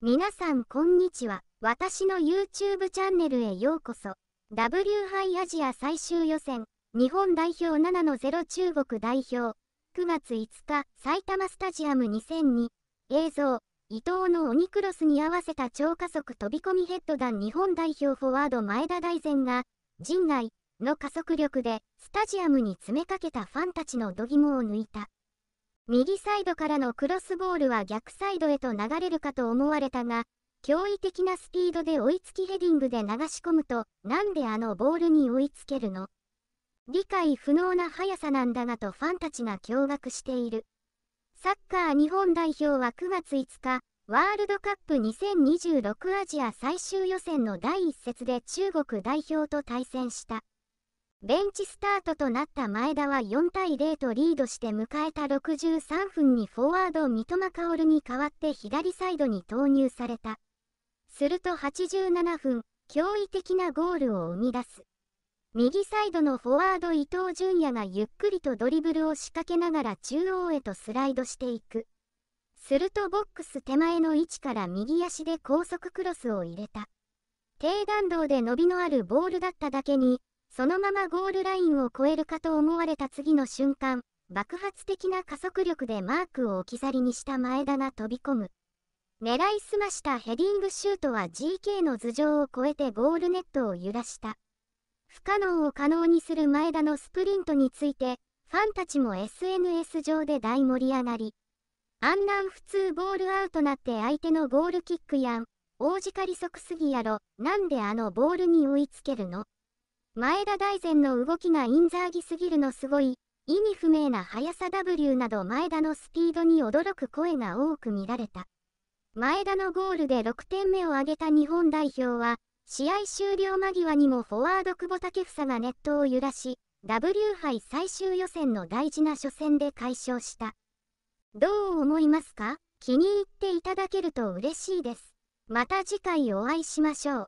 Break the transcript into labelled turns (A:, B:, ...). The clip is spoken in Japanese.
A: 皆さんこんにちは。私の YouTube チャンネルへようこそ。W 杯アジア最終予選、日本代表7の0中国代表、9月5日、埼玉スタジアム2002、映像、伊藤の鬼クロスに合わせた超加速飛び込みヘッド弾日本代表フォワード前田大然が、陣内の加速力で、スタジアムに詰めかけたファンたちの度肝を抜いた。右サイドからのクロスボールは逆サイドへと流れるかと思われたが、驚異的なスピードで追いつきヘディングで流し込むと、なんであのボールに追いつけるの理解不能な速さなんだがとファンたちが驚愕している。サッカー日本代表は9月5日、ワールドカップ2026アジア最終予選の第1節で中国代表と対戦した。ベンチスタートとなった前田は4対0とリードして迎えた63分にフォワード三笘薫に代わって左サイドに投入された。すると87分、驚異的なゴールを生み出す。右サイドのフォワード伊東純也がゆっくりとドリブルを仕掛けながら中央へとスライドしていく。するとボックス手前の位置から右足で高速クロスを入れた。低弾道で伸びのあるボールだっただけに、そのままゴールラインを越えるかと思われた次の瞬間、爆発的な加速力でマークを置き去りにした前田が飛び込む。狙いすましたヘディングシュートは GK の頭上を越えてゴールネットを揺らした。不可能を可能にする前田のスプリントについて、ファンたちも SNS 上で大盛り上がり。あんなん普通ボールアウトなって相手のゴールキックやん、王子鹿利即すぎやろ、なんであのボールに追いつけるの前田大然の動きがインザーギすぎるのすごい、意味不明な速さ W など前田のスピードに驚く声が多く見られた。前田のゴールで6点目を挙げた日本代表は、試合終了間際にもフォワード久保建英がネットを揺らし、W 杯最終予選の大事な初戦で快勝した。どう思いますか気に入っていただけると嬉しいです。また次回お会いしましょう。